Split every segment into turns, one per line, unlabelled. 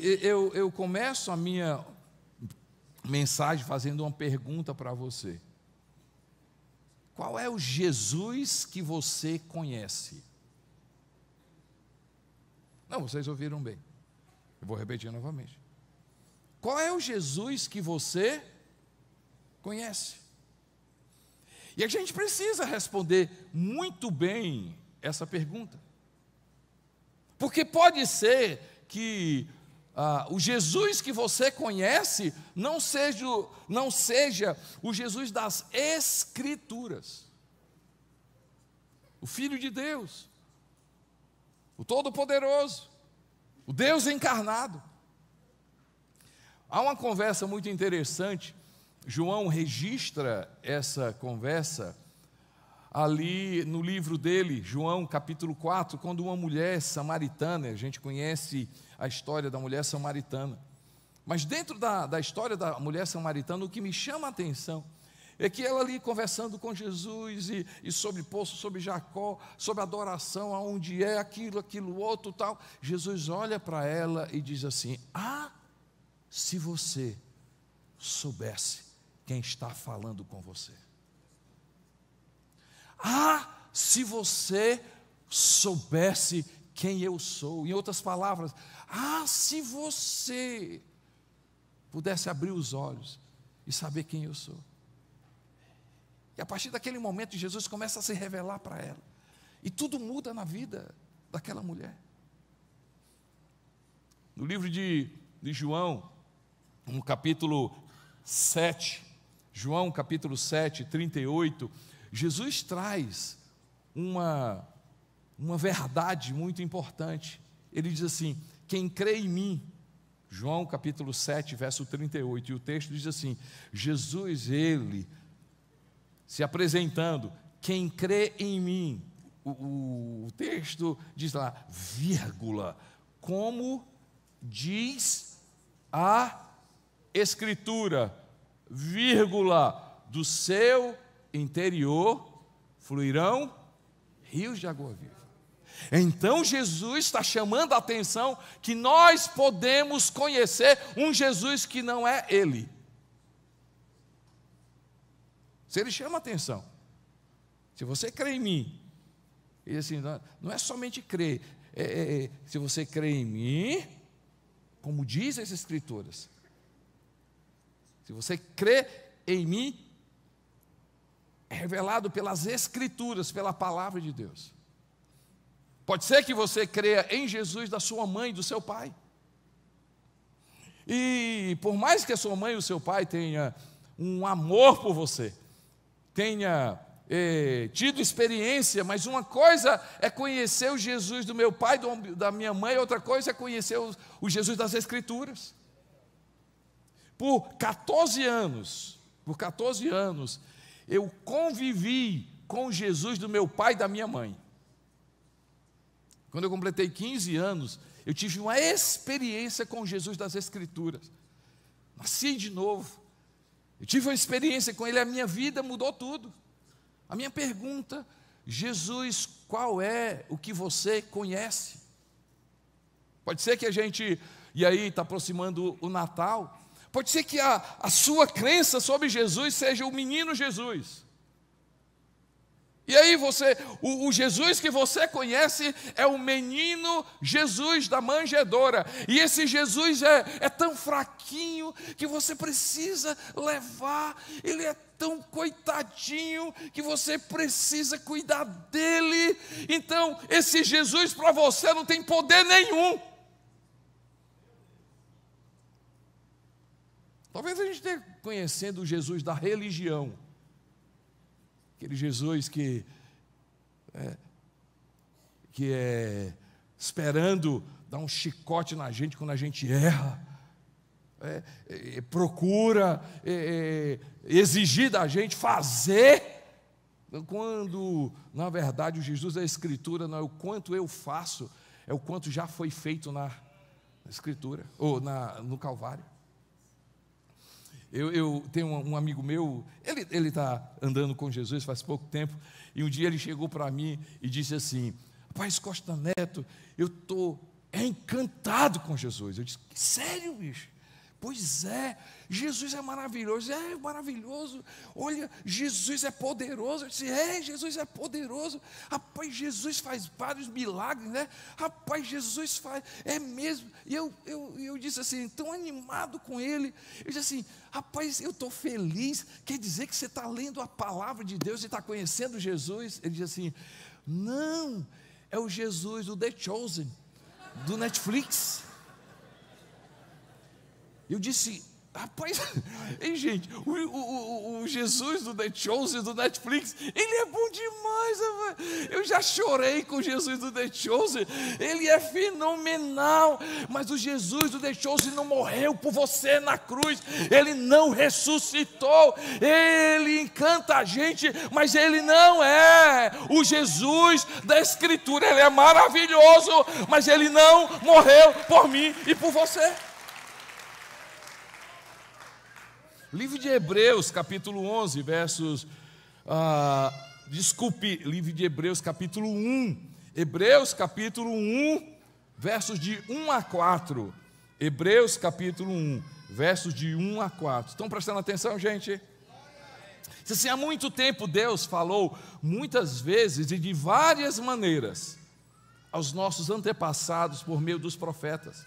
eu, eu começo a minha mensagem fazendo uma pergunta para você. Qual é o Jesus que você conhece? Não, vocês ouviram bem. Eu vou repetir novamente. Qual é o Jesus que você conhece? E a gente precisa responder muito bem essa pergunta. Porque pode ser que ah, o Jesus que você conhece não seja, não seja o Jesus das Escrituras, o Filho de Deus, o Todo-Poderoso, o Deus encarnado. Há uma conversa muito interessante, João registra essa conversa ali no livro dele, João capítulo 4, quando uma mulher samaritana, a gente conhece a história da mulher samaritana, mas dentro da, da história da mulher samaritana, o que me chama a atenção é que ela ali conversando com Jesus e, e sobre poço, sobre Jacó, sobre adoração, aonde é aquilo, aquilo outro tal. Jesus olha para ela e diz assim: Ah, se você soubesse quem está falando com você. Ah, se você soubesse quem eu sou. Em outras palavras, ah, se você pudesse abrir os olhos e saber quem eu sou. E a partir daquele momento, Jesus começa a se revelar para ela. E tudo muda na vida daquela mulher. No livro de, de João, no capítulo 7, João capítulo 7, 38 Jesus traz uma, uma verdade muito importante. Ele diz assim: Quem crê em mim, João capítulo 7, verso 38, e o texto diz assim: Jesus, ele se apresentando, quem crê em mim, o, o, o texto diz lá, vírgula, como diz a Escritura, vírgula, do seu interior fluirão rios de água viva. Então Jesus está chamando a atenção que nós podemos conhecer um Jesus que não é Ele. Se ele chama a atenção, se você crê em mim, ele assim, não é somente crer, é, é, é, se você crê em mim, como diz as Escrituras, se você crê em mim, revelado pelas Escrituras, pela palavra de Deus. Pode ser que você creia em Jesus da sua mãe, do seu pai. E por mais que a sua mãe e o seu pai tenha um amor por você, tenha eh, tido experiência, mas uma coisa é conhecer o Jesus do meu pai, do, da minha mãe, outra coisa é conhecer o, o Jesus das Escrituras. Por 14 anos, por 14 anos, eu convivi com Jesus do meu pai e da minha mãe. Quando eu completei 15 anos, eu tive uma experiência com Jesus das Escrituras. Nasci de novo. Eu tive uma experiência com Ele, a minha vida mudou tudo. A minha pergunta, Jesus, qual é o que você conhece? Pode ser que a gente, e aí está aproximando o Natal, Pode ser que a, a sua crença sobre Jesus seja o menino Jesus. E aí você, o, o, Jesus que você conhece é o menino Jesus da Manjedora. E esse Jesus é, é tão fraquinho que você precisa levar, ele é tão coitadinho que você precisa cuidar dele. Então, esse Jesus para você não tem poder nenhum. Talvez a gente esteja conhecendo o Jesus da religião, aquele Jesus que é, que é esperando dar um chicote na gente quando a gente erra, é, é, é procura é, é, exigir da gente fazer. Quando, na verdade, o Jesus da Escritura não é o quanto eu faço, é o quanto já foi feito na Escritura, ou na, no Calvário. Eu, eu tenho um, um amigo meu, ele está andando com Jesus faz pouco tempo, e um dia ele chegou para mim e disse assim: Rapaz, Costa Neto, eu estou encantado com Jesus. Eu disse: Sério, bicho? Pois é, Jesus é maravilhoso, é maravilhoso. Olha, Jesus é poderoso. Eu disse, é, Jesus é poderoso. Rapaz, Jesus faz vários milagres, né? Rapaz, Jesus faz, é mesmo. E eu, eu, eu disse assim, tão animado com ele. Eu disse assim, rapaz, eu estou feliz. Quer dizer que você está lendo a palavra de Deus e está conhecendo Jesus? Ele disse assim, não, é o Jesus, o The Chosen, do Netflix. Eu disse, rapaz, hein, gente, o, o, o, Jesus do The Chosen, do Netflix, ele é bom demais. Rapaz. Eu já chorei com o Jesus do The Chosen, ele é fenomenal. Mas o Jesus do The Chosen não morreu por você na cruz, ele não ressuscitou, ele encanta a gente, mas ele não é o Jesus da Escritura, ele é maravilhoso, mas ele não morreu por mim e por você. Livro de Hebreus, capítulo 11, versos. Ah, desculpe, livro de Hebreus, capítulo 1. Hebreus, capítulo 1, versos de 1 a 4. Hebreus, capítulo 1, versos de 1 a 4. Estão prestando atenção, gente? Diz assim, há muito tempo Deus falou muitas vezes e de várias maneiras aos nossos antepassados por meio dos profetas.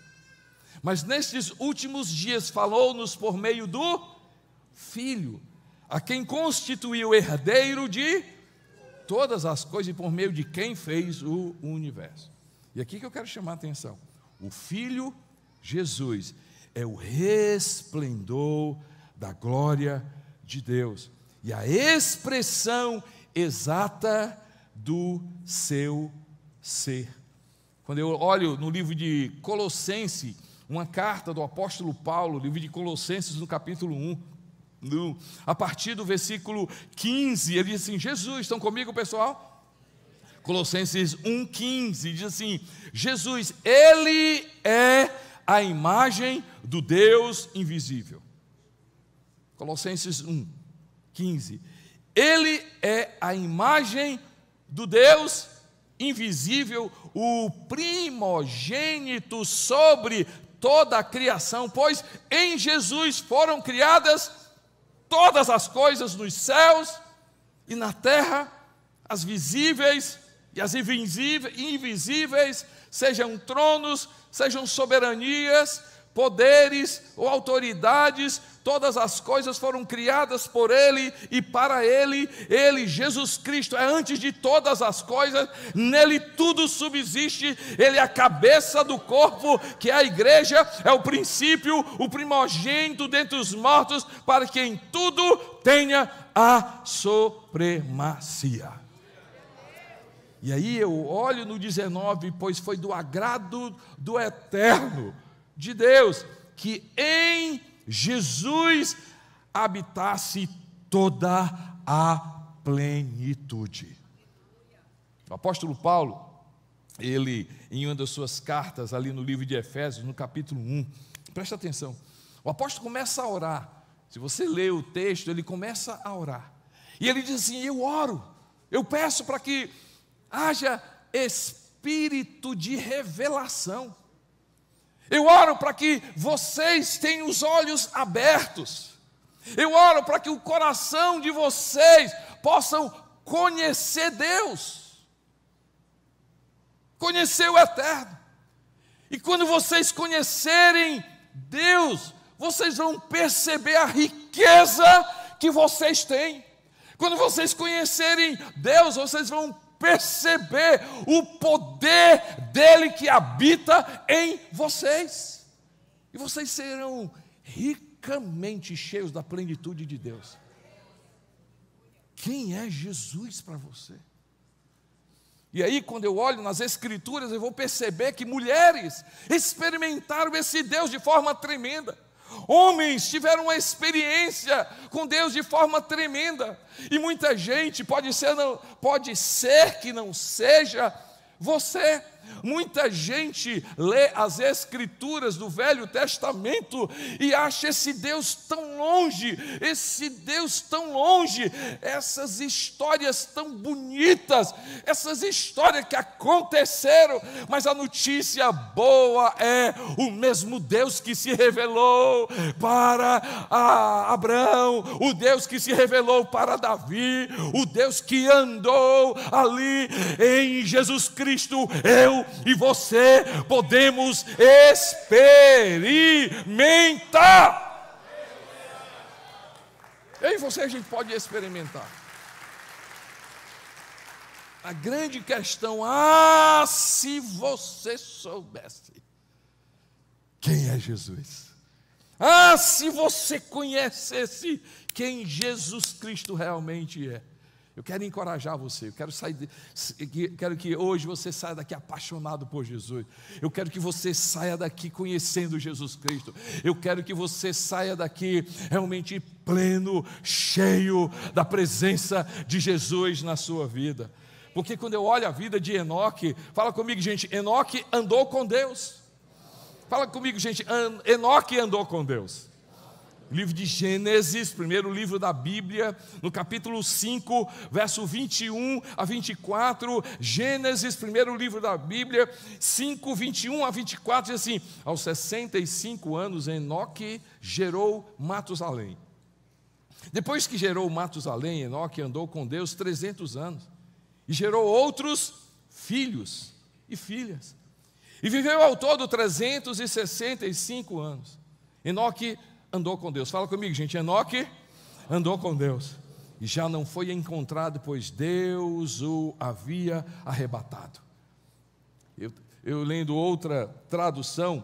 Mas nestes últimos dias falou-nos por meio do Filho, a quem constituiu herdeiro de todas as coisas e por meio de quem fez o universo. E aqui que eu quero chamar a atenção: o Filho Jesus é o resplendor da glória de Deus e a expressão exata do seu ser. Quando eu olho no livro de Colossenses, uma carta do apóstolo Paulo, livro de Colossenses, no capítulo 1, a partir do versículo 15, ele diz assim: Jesus, estão comigo, pessoal? Colossenses 1,15 diz assim: Jesus, Ele é a imagem do Deus invisível. Colossenses 1,15. Ele é a imagem do Deus invisível, o primogênito sobre toda a criação, pois em Jesus foram criadas todas as coisas nos céus e na terra, as visíveis e as invisíveis, sejam tronos, sejam soberanias, poderes ou autoridades, todas as coisas foram criadas por Ele e para Ele. Ele, Jesus Cristo, é antes de todas as coisas, nele tudo subsiste. Ele é a cabeça do corpo, que é a igreja, é o princípio, o primogênito dentre os mortos, para que em tudo tenha a supremacia. E aí eu olho no 19, pois foi do agrado do eterno de Deus, que em Jesus habitasse toda a plenitude. O apóstolo Paulo, ele, em uma das suas cartas, ali no livro de Efésios, no capítulo 1, presta atenção, o apóstolo começa a orar. Se você lê o texto, ele começa a orar. E ele diz assim: Eu oro, eu peço para que haja espírito de revelação. Eu oro para que vocês tenham os olhos abertos. Eu oro para que o coração de vocês possam conhecer Deus. Conhecer o eterno. E quando vocês conhecerem Deus, vocês vão perceber a riqueza que vocês têm. Quando vocês conhecerem Deus, vocês vão perceber o poder dele que habita em vocês. E vocês serão ricamente cheios da plenitude de Deus. Quem é Jesus para você? E aí, quando eu olho nas Escrituras, eu vou perceber que mulheres experimentaram esse Deus de forma tremenda. Homens tiveram uma experiência com Deus de forma tremenda. E muita gente, pode ser, não, pode ser que não seja você. Muita gente lê as Escrituras do Velho Testamento e acha esse Deus tão longe, esse Deus tão longe, essas histórias tão bonitas, essas histórias que aconteceram, mas a notícia boa é o mesmo Deus que se revelou para Abraão, o Deus que se revelou para Davi, o Deus que andou ali em Jesus Cristo. Eu é eu e você podemos experimentar. Eu e você a gente pode experimentar. A grande questão, ah, se você soubesse quem é Jesus. Ah, se você conhecesse quem Jesus Cristo realmente é. Eu quero encorajar você, eu quero sair, de, quero que hoje você saia daqui apaixonado por Jesus. Eu quero que você saia daqui conhecendo Jesus Cristo. Eu quero que você saia daqui realmente pleno, cheio da presença de Jesus na sua vida. Porque quando eu olho a vida de Enoque, fala comigo, gente, Enoque andou com Deus. Fala comigo, gente, Enoque andou com Deus. Livro de Gênesis, primeiro livro da Bíblia, no capítulo 5, verso 21 a 24. Gênesis, primeiro livro da Bíblia, 5, 21 a 24, diz assim: Aos 65 anos, Enoque gerou Matusalém. Depois que gerou Matusalém, Enoque andou com Deus 300 anos e gerou outros filhos e filhas. E viveu ao todo 365 anos. Enoque andou com Deus. Fala comigo, gente. Enoque andou com Deus e já não foi encontrado, pois Deus o havia arrebatado. Eu, eu lendo outra tradução,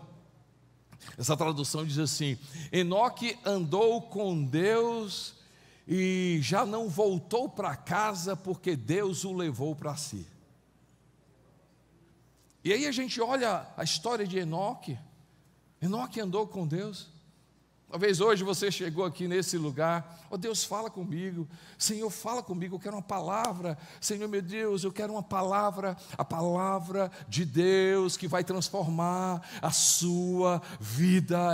essa tradução diz assim: Enoque andou com Deus e já não voltou para casa porque Deus o levou para si. E aí a gente olha a história de Enoque. Enoque andou com Deus Talvez hoje você chegou aqui nesse lugar, ó oh, Deus, fala comigo, Senhor, fala comigo, eu quero uma palavra, Senhor meu Deus, eu quero uma palavra, a palavra de Deus que vai transformar a sua vida.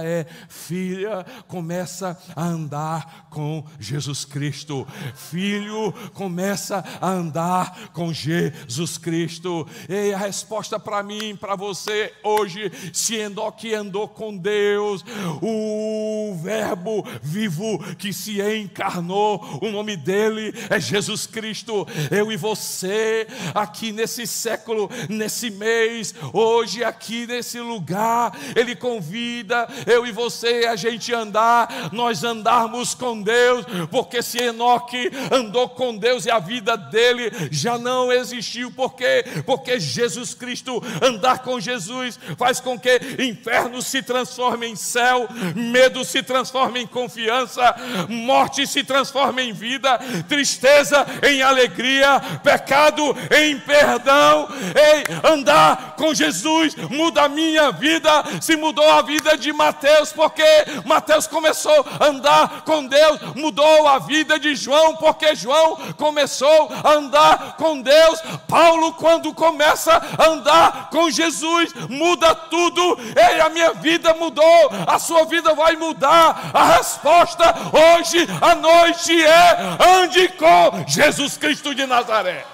É, filha, começa a andar com Jesus Cristo, filho, começa a andar com Jesus Cristo. E a resposta para mim, para você hoje, se andou que andou com Deus, o o Verbo vivo que se encarnou, o nome dele é Jesus Cristo. Eu e você, aqui nesse século, nesse mês, hoje, aqui nesse lugar, ele convida eu e você a gente andar, nós andarmos com Deus, porque se Enoque andou com Deus e a vida dele já não existiu, por quê? Porque Jesus Cristo, andar com Jesus, faz com que inferno se transforme em céu, medo se se transforma em confiança, morte se transforma em vida, tristeza em alegria, pecado em perdão. Ei, andar com Jesus muda a minha vida, se mudou a vida de Mateus, porque Mateus começou a andar com Deus, mudou a vida de João, porque João começou a andar com Deus. Paulo, quando começa a andar com Jesus, muda tudo. Ei, a minha vida mudou, a sua vida vai mudar a resposta hoje à noite é ande com Jesus Cristo de Nazaré.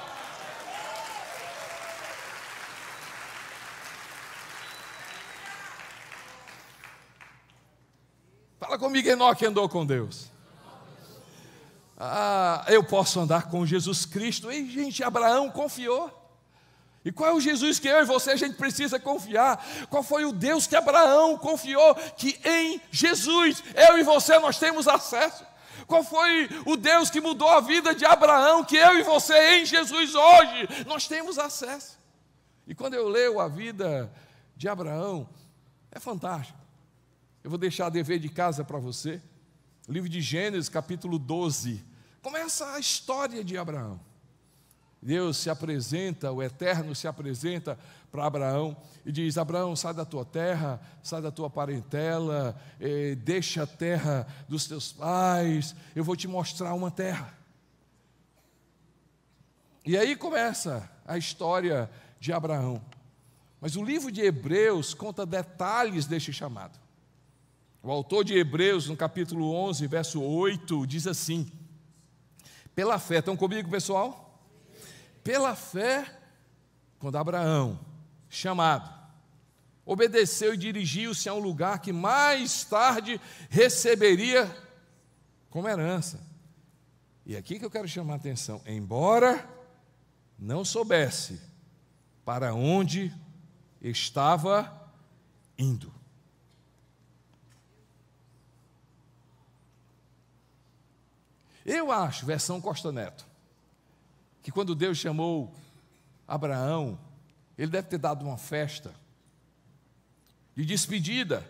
Fala comigo, Enoque andou com Deus. Ah, eu posso andar com Jesus Cristo. E, gente, Abraão confiou. E qual é o Jesus que eu e você a gente precisa confiar? Qual foi o Deus que Abraão confiou que em Jesus eu e você nós temos acesso? Qual foi o Deus que mudou a vida de Abraão que eu e você em Jesus hoje nós temos acesso? E quando eu leio a vida de Abraão, é fantástico. Eu vou deixar a dever de casa para você. livro de Gênesis, capítulo 12. Começa a história de Abraão. Deus se apresenta, o Eterno se apresenta para Abraão e diz: Abraão, sai da tua terra, sai da tua parentela, eh, deixa a terra dos teus pais, eu vou te mostrar uma terra. E aí começa a história de Abraão. Mas o livro de Hebreus conta detalhes deste chamado. O autor de Hebreus, no capítulo 11, verso 8, diz assim: Pela fé, estão comigo, pessoal? pela fé, quando Abraão, chamado, obedeceu e dirigiu-se a um lugar que mais tarde receberia como herança. E é aqui que eu quero chamar a atenção: embora não soubesse para onde estava indo. Eu acho, versão Costa Neto, que quando Deus chamou Abraão, ele deve ter dado uma festa de despedida.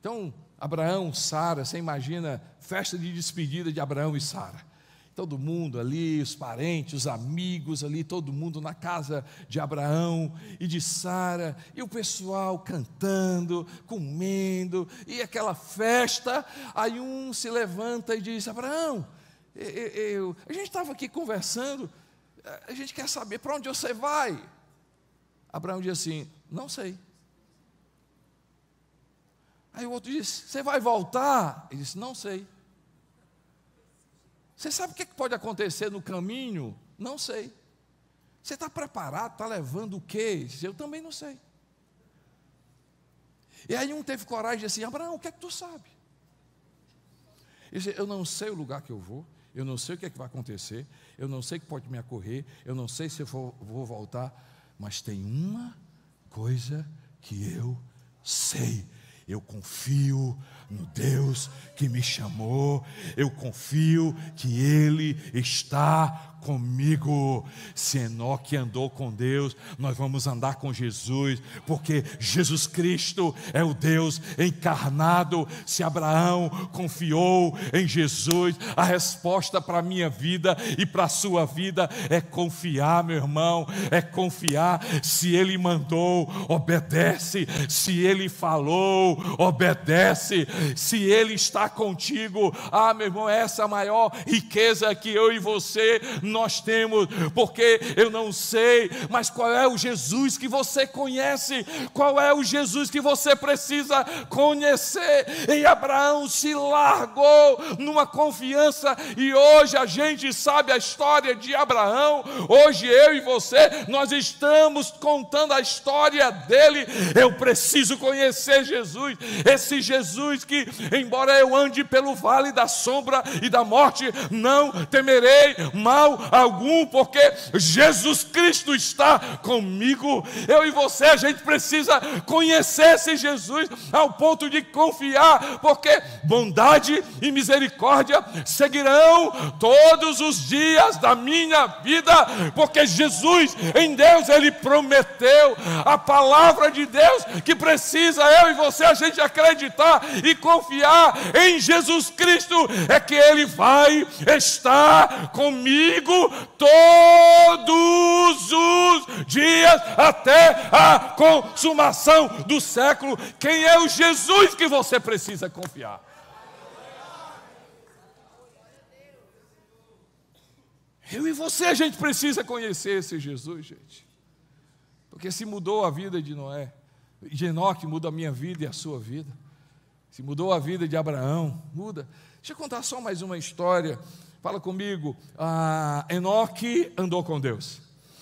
Então, Abraão, Sara, você imagina festa de despedida de Abraão e Sara. Todo mundo ali, os parentes, os amigos ali, todo mundo na casa de Abraão e de Sara, e o pessoal cantando, comendo, e aquela festa. Aí um se levanta e diz: Abraão, eu, eu, a gente estava aqui conversando, a gente quer saber para onde você vai. Abraão disse assim: Não sei. Aí o outro disse: Você vai voltar? Ele disse: Não sei. Você sabe o que pode acontecer no caminho? Não sei. Você está preparado? Está levando o quê? Disse, Eu também não sei. E aí um teve coragem de assim: Abraão, o que é que tu sabe? Ele disse: Eu não sei o lugar que eu vou, eu não sei o que, é que vai acontecer, eu não sei o que pode me ocorrer, eu não sei se eu vou, vou voltar, mas tem uma coisa que eu sei. Eu confio no Deus que me chamou, eu confio que Ele está comigo. Se Enoque andou com Deus, nós vamos andar com Jesus, porque Jesus Cristo é o Deus encarnado. Se Abraão confiou em Jesus, a resposta para a minha vida e para a sua vida é confiar, meu irmão, é confiar. Se ele mandou, obedece. Se ele falou, obedece. Se Ele está contigo, ah, meu irmão, essa é a maior riqueza que eu e você nós temos, porque eu não sei, mas qual é o Jesus que você conhece? Qual é o Jesus que você precisa conhecer? E Abraão se largou numa confiança, e hoje a gente sabe a história de Abraão, hoje eu e você, nós estamos contando a história dele. Eu preciso conhecer Jesus, esse Jesus que, embora eu ande pelo vale da sombra e da morte, não temerei mal algum, porque Jesus Cristo está comigo. Eu e você, a gente precisa conhecer esse Jesus ao ponto de confiar, porque bondade e misericórdia seguirão todos os dias da minha vida, porque Jesus em Deus, ele prometeu a palavra de Deus que precisa eu e você a gente acreditar e confiar em Jesus Cristo é que Ele vai estar comigo todos os dias até a consumação do século. Quem é o Jesus que você precisa confiar? Eu e você, a gente precisa conhecer esse Jesus, gente. Porque se mudou a vida de Noé, de Enoque muda a minha vida e a sua vida mudou a vida de Abraão, muda. Deixa eu contar só mais uma história. Fala comigo. Ah, Enoque andou com Deus.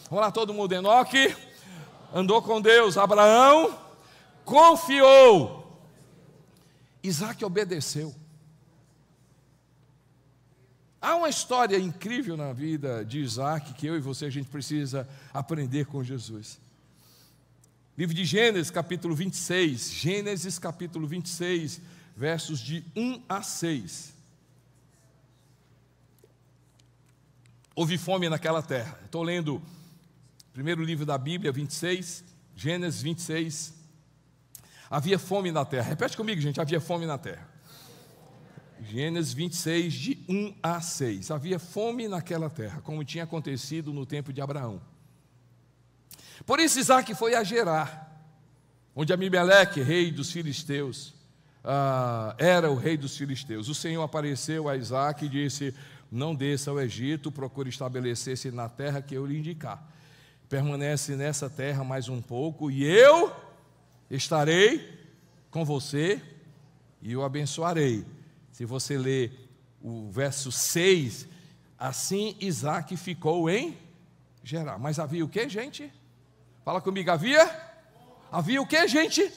Vamos lá, todo mundo. Enoque andou com Deus. Abraão confiou. Isaac obedeceu. Há uma história incrível na vida de Isaac que eu e você a gente precisa aprender com Jesus. Livro de Gênesis, capítulo 26. Gênesis, capítulo 26, versos de 1 a 6. Houve fome naquela terra. Estou lendo o primeiro livro da Bíblia, 26, Gênesis 26. Havia fome na terra. Repete comigo, gente. Havia fome na terra. Gênesis 26, de 1 a 6. Havia fome naquela terra, como tinha acontecido no tempo de Abraão. Por isso Isaac foi a Gerar, onde Abimeleque, rei dos filisteus, ah, era o rei dos filisteus. O Senhor apareceu a Isaac e disse: Não desça ao Egito, procure estabelecer-se na terra que eu lhe indicar. Permanece nessa terra mais um pouco e eu estarei com você e o abençoarei. Se você ler o verso 6, assim Isaac ficou em Gerar. Mas havia o que, gente? Fala comigo, havia? Havia o que, gente?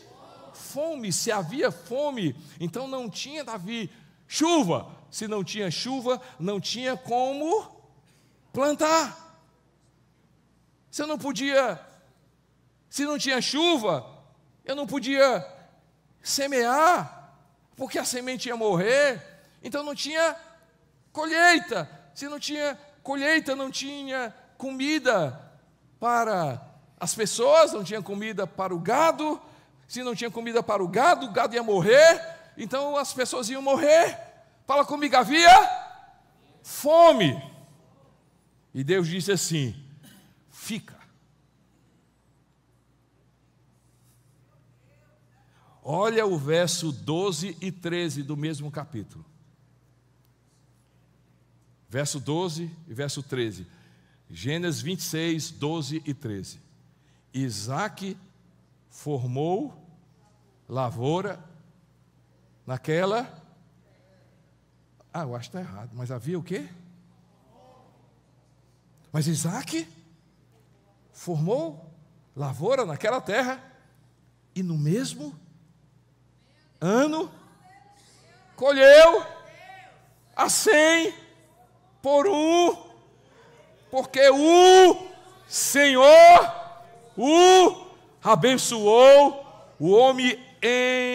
Fome. Se havia fome, então não tinha Davi chuva. Se não tinha chuva, não tinha como plantar. Se eu não podia, se não tinha chuva, eu não podia semear, porque a semente ia morrer, então não tinha colheita. Se não tinha colheita, não tinha comida para as pessoas não tinham comida para o gado, se não tinha comida para o gado, o gado ia morrer, então as pessoas iam morrer. Fala comigo, havia fome. E Deus disse assim: fica. Olha o verso 12 e 13 do mesmo capítulo. Verso 12 e verso 13. Gênesis 26, 12 e 13. Isaac formou lavoura naquela. Ah, eu acho que está errado, mas havia o quê? Mas Isaac formou lavoura naquela terra e no mesmo ano colheu a cem por um, porque o Senhor o abençoou, o homem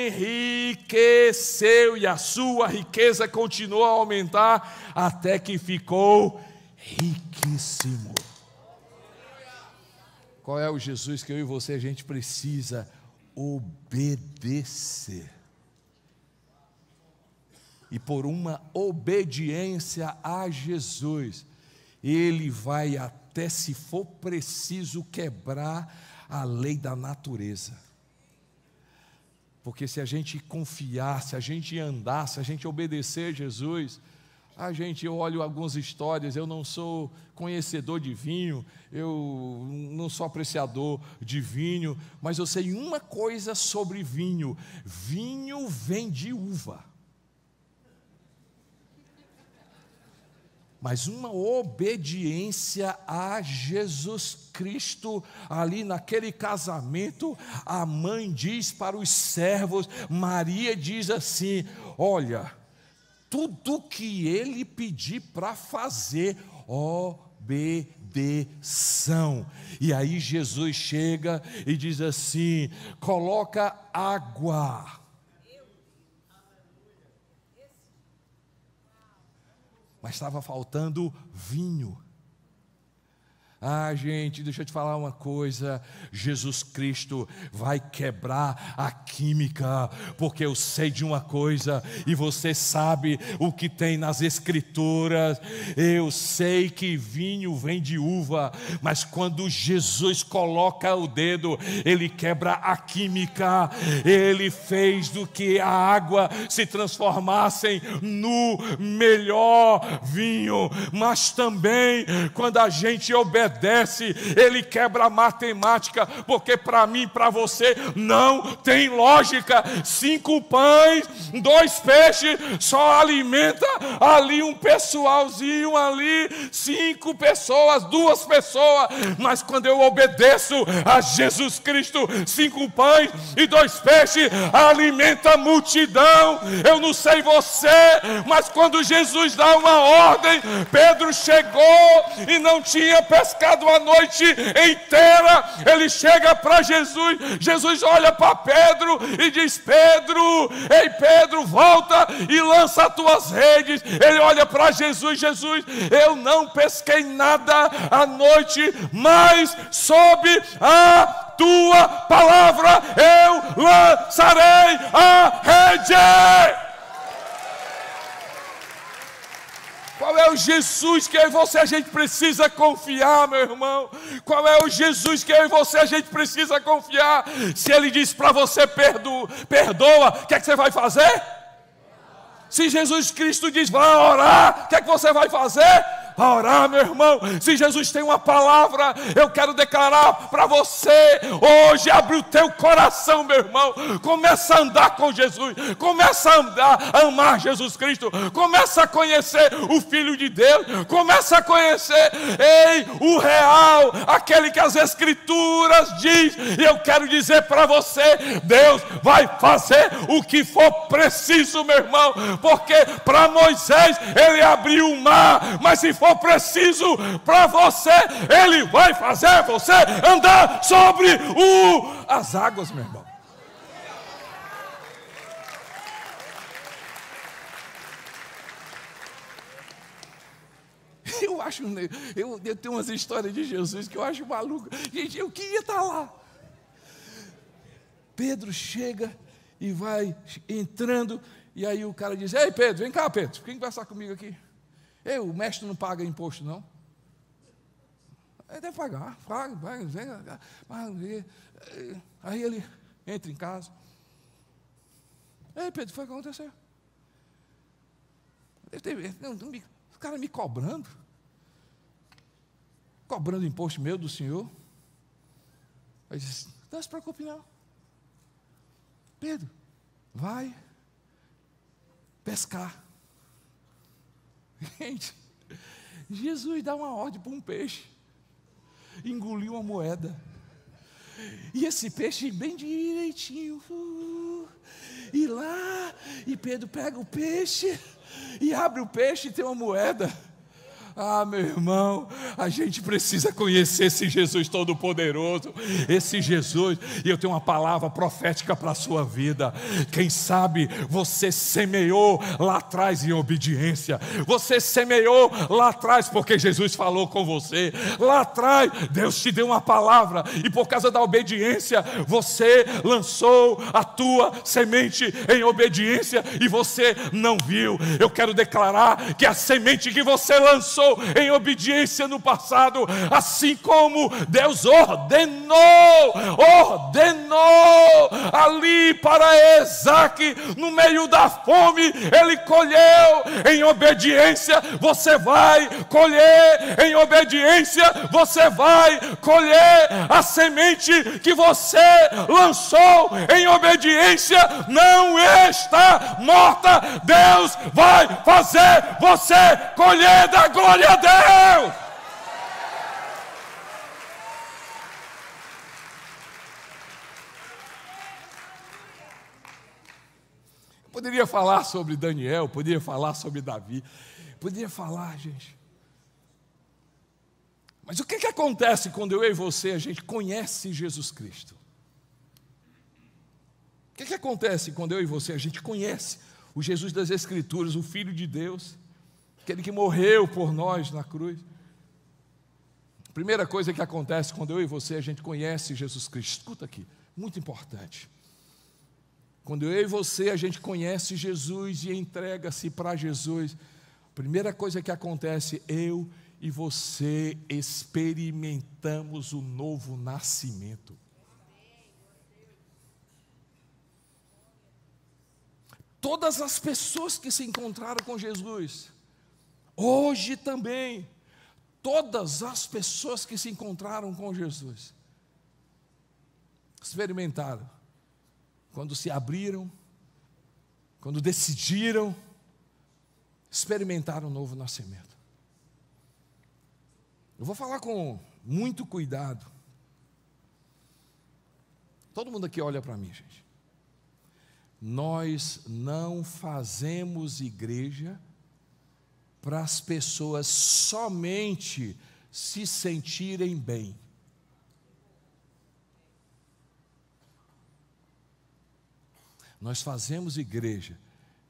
enriqueceu e a sua riqueza continuou a aumentar até que ficou riquíssimo. Qual é o Jesus que eu e você a gente precisa obedecer? E por uma obediência a Jesus, ele vai até até se for preciso quebrar a lei da natureza. Porque se a gente confiar, se a gente andar, se a gente obedecer a Jesus, a gente olha algumas histórias, eu não sou conhecedor de vinho, eu não sou apreciador de vinho, mas eu sei uma coisa sobre vinho: vinho vem de uva. mas uma obediência a Jesus Cristo ali naquele casamento. A mãe diz para os servos, Maria diz assim: Olha, tudo que ele pedir para fazer, obedeção. E aí Jesus chega e diz assim: Coloca água mas estava faltando vinho. Ah, gente, deixa eu te falar uma coisa: Jesus Cristo vai quebrar a química, porque eu sei de uma coisa e você sabe o que tem nas Escrituras. Eu sei que vinho vem de uva, mas quando Jesus coloca o dedo, ele quebra a química, ele fez do que a água se transformassem no melhor vinho, mas também quando a gente obedece obedece, ele quebra a matemática, porque para mim, para você, não tem lógica. Cinco pães, dois peixes, só alimenta ali um pessoalzinho, ali cinco pessoas, duas pessoas. Mas quando eu obedeço a Jesus Cristo, cinco pães e dois peixes, alimenta a multidão. Eu não sei você, mas quando Jesus dá uma ordem, Pedro chegou e não tinha pescado jogado a noite inteira. Ele chega para Jesus, Jesus olha para Pedro e diz: Pedro, ei Pedro, volta e lança as tuas redes. Ele olha para Jesus, Jesus, eu não pesquei nada à noite, mas sob a tua palavra eu lançarei a rede. Qual é o Jesus que eu e você a gente precisa confiar, meu irmão? Qual é o Jesus que eu e você a gente precisa confiar? Se ele diz para você perdoa, perdoa, o que é que você vai fazer? Se Jesus Cristo diz, vai orar, o que é que você vai fazer? Para orar, meu irmão. Se Jesus tem uma palavra, eu quero declarar para você hoje: abre o teu coração, meu irmão. Começa a andar com Jesus, começa a andar, a amar Jesus Cristo, começa a conhecer o Filho de Deus, começa a conhecer, ei, o real, aquele que as Escrituras diz. E eu quero dizer para você: Deus vai fazer o que for preciso, meu irmão, porque para Moisés ele abriu o mar, mas se for for preciso para você, Ele vai fazer você andar sobre o, as águas, meu irmão. Eu acho, eu, eu tenho umas histórias de Jesus que eu acho maluco. Gente, eu queria estar tá lá. Pedro chega e vai entrando, e aí o cara diz: Ei, Pedro, vem cá, Pedro, vem conversar comigo aqui. Ei, o mestre não paga imposto, não? Ele deve pagar, paga, paga, vem, eh, Aí ele entra em casa. Ei, Pedro, foi o que aconteceu? Não, não me, o cara me cobrando. Cobrando imposto meu do senhor. Aí disse, não se preocupe não. Pedro, vai pescar. Gente, Jesus dá uma ordem para um peixe, engoliu uma moeda. E esse peixe bem direitinho. Uh, e lá, e Pedro pega o peixe e abre o peixe e tem uma moeda. Ah, meu irmão, a gente precisa conhecer esse Jesus Todo-Poderoso, esse Jesus, e eu tenho uma palavra profética para a sua vida. Quem sabe você semeou lá atrás em obediência, você semeou lá atrás porque Jesus falou com você, lá atrás Deus te deu uma palavra, e por causa da obediência você lançou a tua semente em obediência e você não viu. Eu quero declarar que a semente que você lançou, passou em obediência no passado, assim como Deus ordenou, ordenou ali para Isaac, no meio da fome, ele colheu em obediência, você vai colher em obediência, você vai colher a semente que você lançou em obediência, não está morta. Deus vai fazer você colher da glória. Glória a Deus! Poderia falar sobre Daniel, poderia falar sobre Davi, poderia falar, gente. Mas o que, que acontece quando eu e você, a gente conhece Jesus Cristo? O que, que acontece quando eu e você, a gente conhece o Jesus das Escrituras, o Filho de Deus? aquele que morreu por nós na cruz. Primeira coisa que acontece quando eu e você a gente conhece Jesus Cristo, escuta aqui, muito importante. Quando eu e você a gente conhece Jesus e entrega-se para Jesus, primeira coisa que acontece, eu e você experimentamos o novo nascimento. Todas as pessoas que se encontraram com Jesus, Hoje também, todas as pessoas que se encontraram com Jesus experimentaram, quando se abriram, quando decidiram, experimentaram o um novo nascimento. Eu vou falar com muito cuidado. Todo mundo aqui olha para mim, gente. Nós não fazemos igreja para as pessoas somente se sentirem bem. Nós fazemos igreja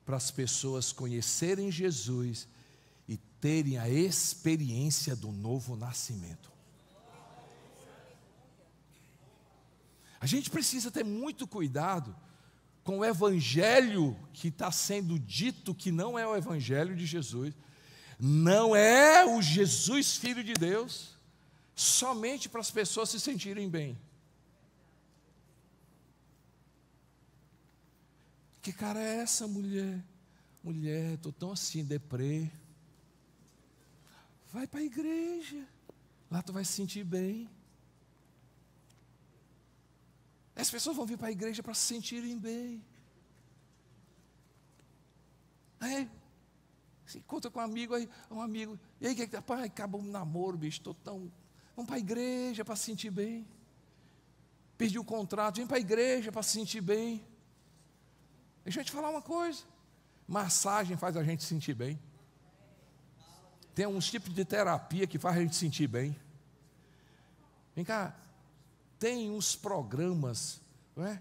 para as pessoas conhecerem Jesus e terem a experiência do novo nascimento. A gente precisa ter muito cuidado com o evangelho que está sendo dito que não é o evangelho de Jesus não é o Jesus Filho de Deus somente para as pessoas se sentirem bem. Que cara é essa mulher? Mulher, estou tão assim, deprê. Vai para a igreja, lá tu vai se sentir bem. As pessoas vão vir para a igreja para se sentirem bem. Aí, você assim, encontra com um amigo, aí, um amigo, e aí, que, é que tá? pai, acabou o namoro, bicho, estou tão. Vamos para a igreja para se sentir bem. Perdi o contrato, vem para a igreja para se sentir bem. Deixa eu te falar uma coisa: massagem faz a gente sentir bem. Tem uns tipos de terapia que faz a gente sentir bem. Vem cá, tem uns programas, não é?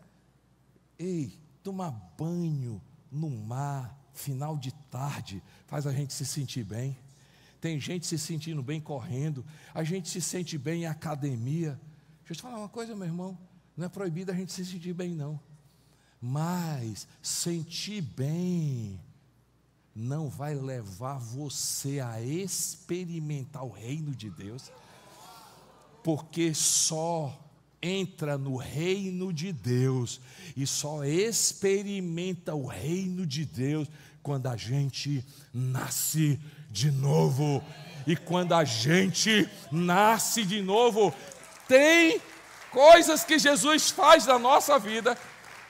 Ei, tomar banho no mar final de tarde faz a gente se sentir bem. Tem gente se sentindo bem correndo, a gente se sente bem em academia. Deixa eu te falar uma coisa, meu irmão: não é proibido a gente se sentir bem, não. Mas sentir bem não vai levar você a experimentar o reino de Deus, porque só entra no reino de Deus e só experimenta o reino de Deus quando a gente nasce de novo. E quando a gente nasce de novo, tem coisas que Jesus faz na nossa vida.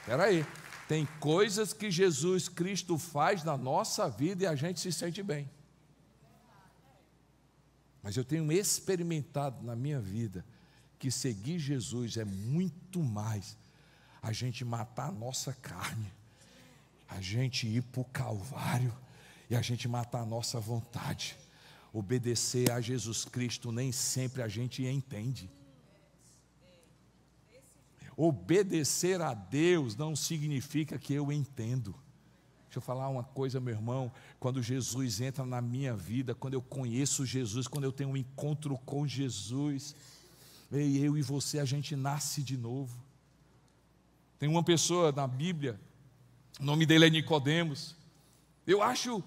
Espera aí. Tem coisas que Jesus Cristo faz na nossa vida e a gente se sente bem. Mas eu tenho experimentado na minha vida que seguir Jesus é muito mais a gente matar a nossa carne, a gente ir para o Calvário e a gente matar a nossa vontade. Obedecer a Jesus Cristo nem sempre a gente entende. Obedecer a Deus não significa que eu entendo. Deixa eu falar uma coisa, meu irmão. Quando Jesus entra na minha vida, quando eu conheço Jesus, quando eu tenho um encontro com Jesus, Ei, eu e você, a gente nasce de novo. Tem uma pessoa na Bíblia, o nome dele é Nicodemos. Eu acho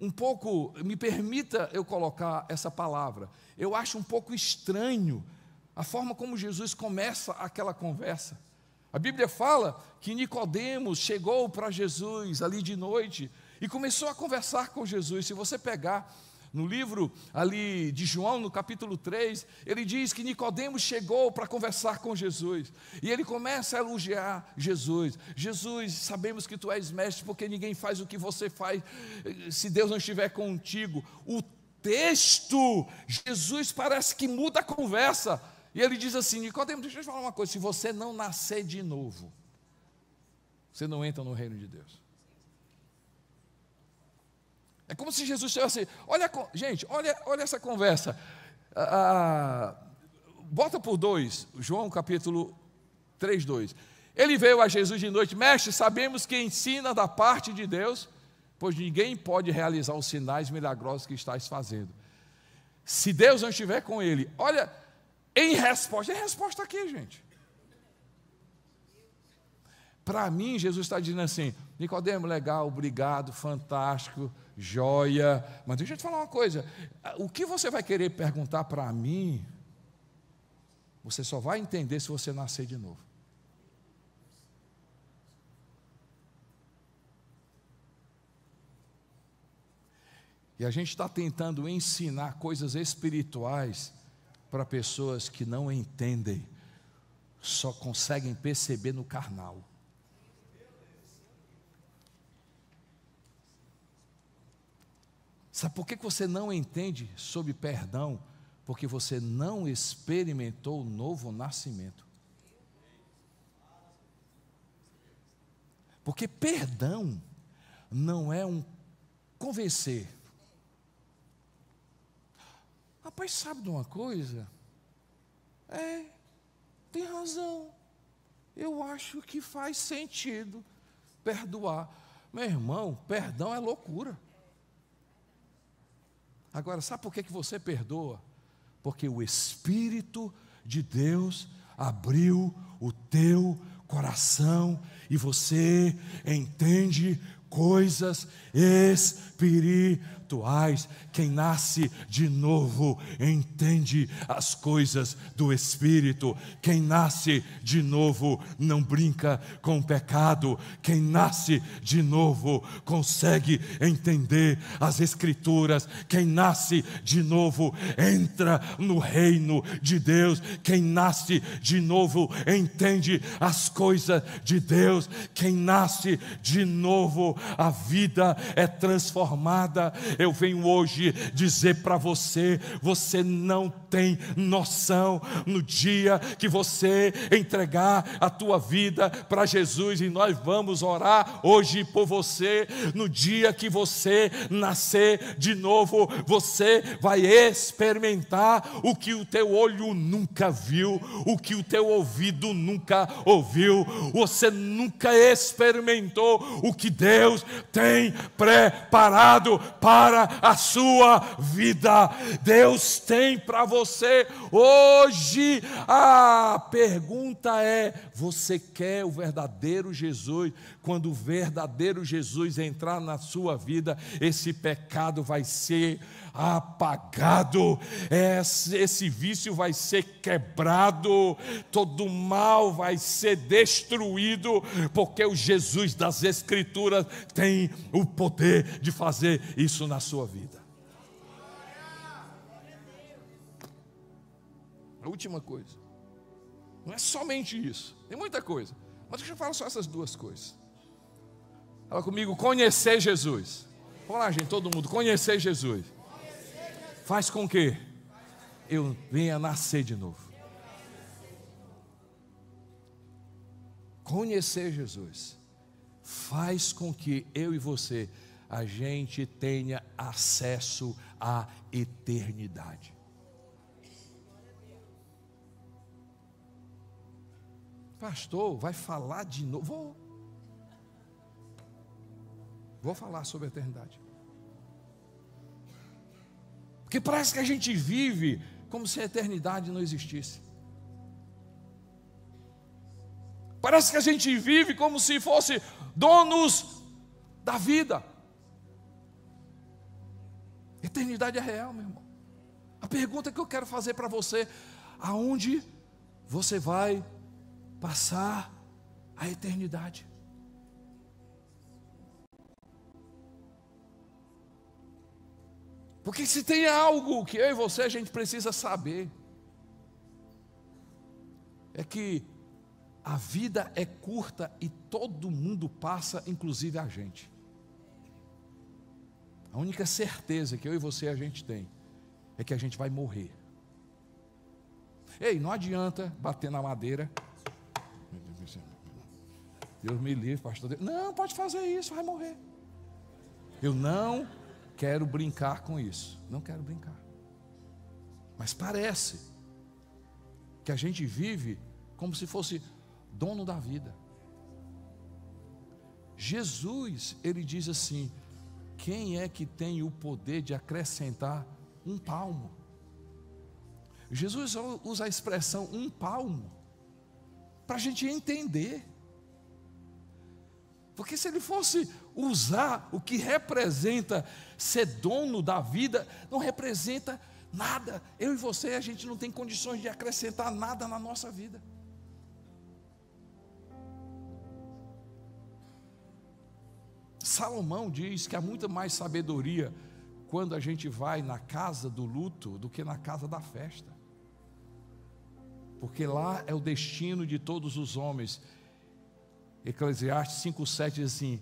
um pouco, me permita eu colocar essa palavra. Eu acho um pouco estranho a forma como Jesus começa aquela conversa. A Bíblia fala que Nicodemos chegou para Jesus ali de noite e começou a conversar com Jesus. Se você pegar no livro ali de João, no capítulo 3, ele diz que Nicodemos chegou para conversar com Jesus. E ele começa a elogiar Jesus. Jesus, sabemos que tu és mestre, porque ninguém faz o que você faz eh, se Deus não estiver contigo. O texto, Jesus parece que muda a conversa. E ele diz assim: Nicodemos, deixa eu te falar uma coisa: se você não nascer de novo, você não entra no reino de Deus. É como se Jesus tivesse. Assim, olha, gente, olha, olha essa conversa. Ah, bota por dois, João capítulo 3, 2. Ele veio a Jesus de noite, mestre, sabemos que ensina da parte de Deus, pois ninguém pode realizar os sinais milagrosos que estás fazendo. Se Deus não estiver com ele, olha, em resposta, é resposta aqui, gente. Para mim, Jesus está dizendo assim: Nicodemo, legal, obrigado, fantástico, joia. Mas deixa eu te falar uma coisa: o que você vai querer perguntar para mim, você só vai entender se você nascer de novo. E a gente está tentando ensinar coisas espirituais para pessoas que não entendem, só conseguem perceber no carnal. Sabe por que você não entende sobre perdão? Porque você não experimentou o novo nascimento. Porque perdão não é um convencer. Rapaz, sabe de uma coisa? É, tem razão. Eu acho que faz sentido perdoar. Meu irmão, perdão é loucura. Agora, sabe por que, que você perdoa? Porque o Espírito de Deus abriu o teu coração e você entende coisas espirituais espirituais. Quem nasce de novo entende as coisas do Espírito. Quem nasce de novo não brinca com o pecado. Quem nasce de novo consegue entender as Escrituras. Quem nasce de novo entra no reino de Deus. Quem nasce de novo entende as coisas de Deus. Quem nasce de novo, a vida é transformada eu venho hoje dizer para você: você não tem noção no dia que você entregar a tua vida para Jesus, e nós vamos orar hoje por você. No dia que você nascer de novo, você vai experimentar o que o teu olho nunca viu, o que o teu ouvido nunca ouviu, você nunca experimentou o que Deus tem preparado para para a sua vida. Deus tem para você hoje. A pergunta é: você quer o verdadeiro Jesus? Quando o verdadeiro Jesus entrar na sua vida, esse pecado vai ser apagado, é, esse, vício vai ser quebrado, todo mal vai ser destruído, porque o Jesus das Escrituras tem o poder de fazer isso na sua vida. A última coisa, não é somente isso, tem muita coisa, mas deixa eu falar só essas duas coisas. Fala comigo, conhecer Jesus. Vamos lá, gente, todo mundo, conhecer Jesus faz com que eu venha nascer de novo. Conhecer Jesus faz com que eu e você a gente tenha acesso à eternidade. Pastor, vai falar de novo? Vou. Vou falar sobre a eternidade. Porque parece que a gente vive como se a eternidade não existisse. Parece que a gente vive como se fosse donos da vida. Eternidade é real, meu irmão. A pergunta que eu quero fazer para você: aonde você vai passar a eternidade? Porque se tem algo que eu e você a gente precisa saber, é que a vida é curta e todo mundo passa, inclusive a gente. A única certeza que eu e você a gente tem é que a gente vai morrer. Ei, não adianta bater na madeira. Deus me livre, pastor. Não, pode fazer isso, vai morrer. Eu não quero brincar com isso. Não quero brincar. Mas parece que a gente vive como se fosse dono da vida. Jesus, ele diz assim: quem é que tem o poder de acrescentar um palmo? Jesus usa a expressão um palmo para a gente entender. Porque se ele fosse usar o que representa ser dono da vida, não representa nada. Eu e você, a gente não tem condições de acrescentar nada na nossa vida. Salomão diz que há muita mais sabedoria quando a gente vai na casa do luto do que na casa da festa. Porque lá é o destino de todos os homens. Eclesiastes 5,7 diz assim: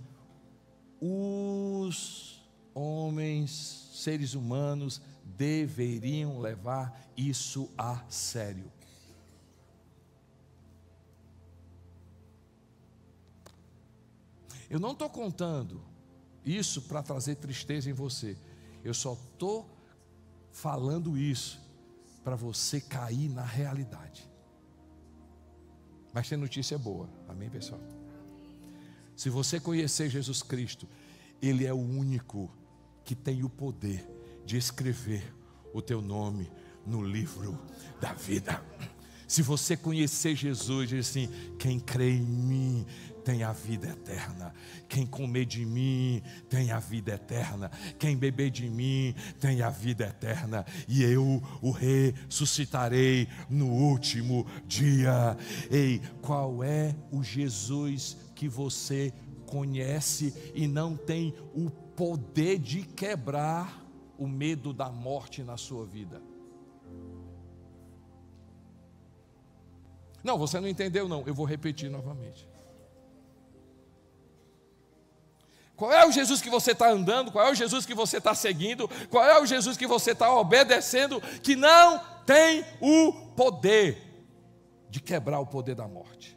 os homens, seres humanos, deveriam levar isso a sério. Eu não estou contando isso para trazer tristeza em você. Eu só estou falando isso para você cair na realidade. Mas tem notícia boa. Amém, pessoal? Se você conhecer Jesus Cristo, Ele é o único que tem o poder de escrever o teu nome no livro da vida. Se você conhecer Jesus, diz assim: quem crê em mim tem a vida eterna, quem comer de mim tem a vida eterna, quem beber de mim tem a vida eterna, e eu o ressuscitarei no último dia. Ei, qual é o Jesus que você conhece e não tem o poder de quebrar o medo da morte na sua vida. Não, você não entendeu, não. Eu vou repetir novamente. Qual é o Jesus que você está andando? Qual é o Jesus que você está seguindo? Qual é o Jesus que você está obedecendo? Que não tem o poder de quebrar o poder da morte.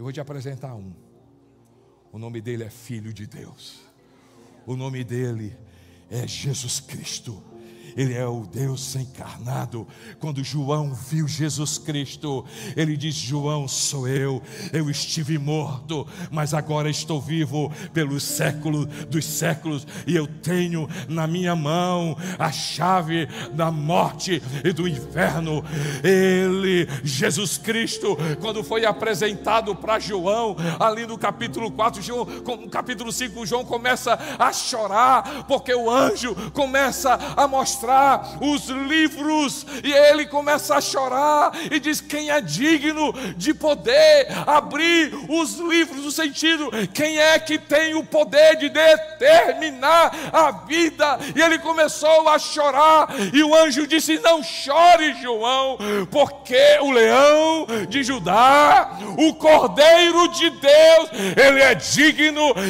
Eu vou te apresentar um. O nome dele é Filho de Deus. O nome dele é Jesus Cristo ele é o Deus encarnado. Quando João viu Jesus Cristo, ele diz: João, sou eu. Eu estive morto, mas agora estou vivo pelos séculos dos séculos, e eu tenho na minha mão a chave da morte e do inferno. Ele, Jesus Cristo, quando foi apresentado para João, ali no capítulo 4, João, capítulo 5, João começa a chorar, porque o anjo começa a mostrar mostrar os livros, e ele começa a chorar e diz: Quem é digno de poder abrir os livros? No sentido, quem é que tem o poder de determinar a vida? E ele começou a chorar, e o anjo disse: Não chore, João, porque o leão de Judá, o cordeiro de Deus, ele é digno.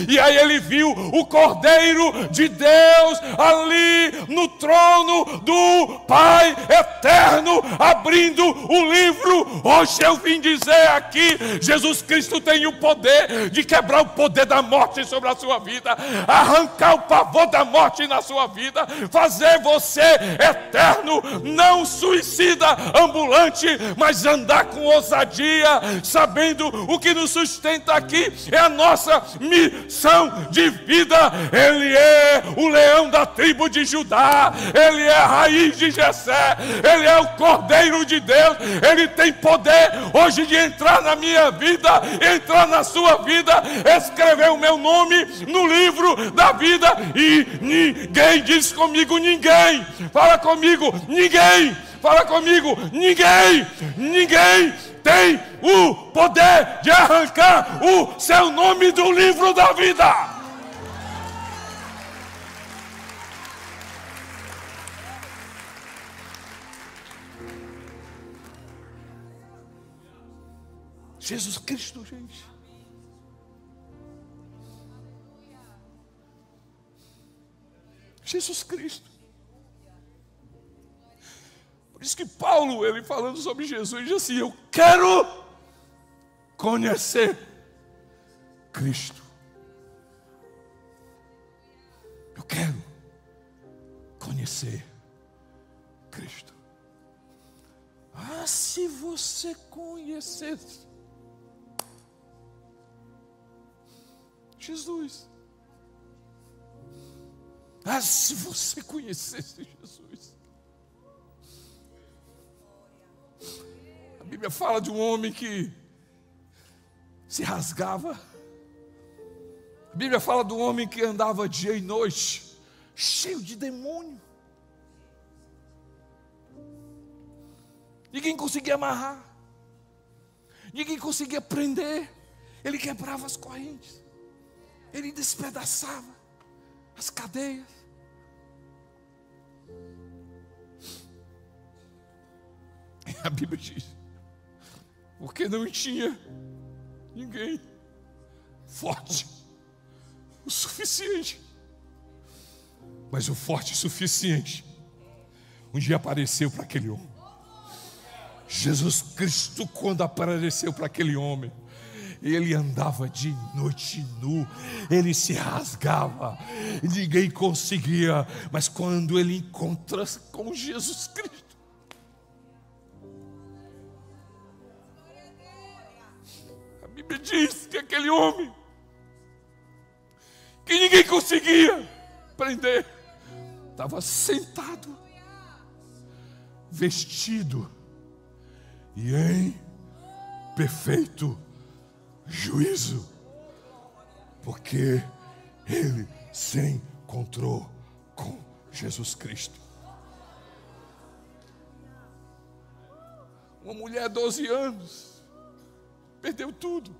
E aí ele viu o cordeiro de Deus ali no trono trono do Pai eterno, abrindo o livro. Hoje eu vim dizer aqui: Jesus Cristo tem o poder de quebrar o poder da morte sobre a sua vida, arrancar o pavor da morte na sua vida, fazer você eterno, não suicida ambulante, mas andar com ousadia, sabendo o que nos sustenta aqui é a nossa missão de vida. Ele é o leão da tribo de Judá, ele é a raiz de Jessé, ele é o Cordeiro de Deus, ele tem poder hoje de entrar na minha vida, entrar na sua vida, escrever o meu nome no livro da vida e ninguém diz comigo, ninguém, fala comigo, ninguém, fala comigo, ninguém, ninguém tem o poder de arrancar o seu nome do livro da vida. Jesus Cristo, gente. Jesus Cristo. Por isso que Paulo, ele falando sobre Jesus, diz assim: Eu quero conhecer Cristo. Eu quero conhecer Cristo. Ah, se você conhecesse Jesus. Ah, se você conhecesse Jesus. A Bíblia fala de um homem que se rasgava. A Bíblia fala de um homem que andava dia e noite, cheio de demônio. Ninguém conseguia amarrar. Ninguém conseguia prender. Ele quebrava as correntes. Ele despedaçava as cadeias. A Bíblia diz: porque não tinha ninguém forte o suficiente. Mas o forte o suficiente um dia apareceu para aquele homem. Jesus Cristo, quando apareceu para aquele homem, ele andava de noite nu, ele se rasgava, ninguém conseguia, mas quando ele encontra com Jesus Cristo, a Bíblia diz que aquele homem, que ninguém conseguia prender, estava sentado, vestido e em perfeito juízo, porque ele se encontrou com Jesus Cristo. Uma mulher de 12 anos perdeu tudo.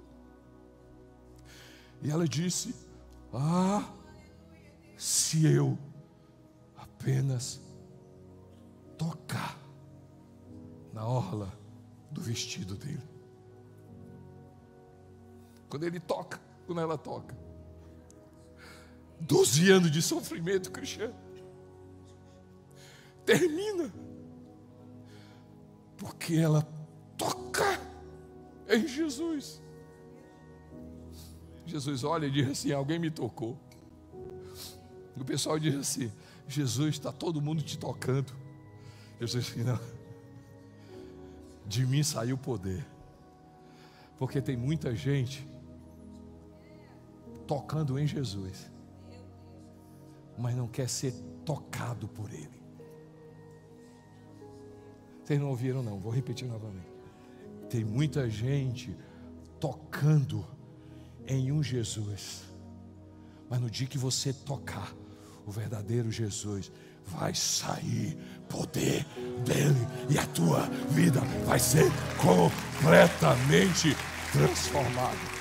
E ela disse: Ah, se eu apenas tocar na orla do vestido dele. Quando ele toca, quando ela toca. Doze anos de sofrimento cristiano. Termina. Porque ela toca em Jesus. Jesus olha e diz assim: Alguém me tocou. O pessoal diz assim: Jesus, está todo mundo te tocando. Jesus diz: assim, Não, de mim saiu o poder. Porque tem muita gente tocando em Jesus, mas não quer ser tocado por Ele. Vocês não ouviram, não, vou repetir novamente. Tem muita gente tocando em um Jesus, mas no dia que você tocar, o verdadeiro Jesus vai sair poder dele e a tua vida vai ser completamente transformada.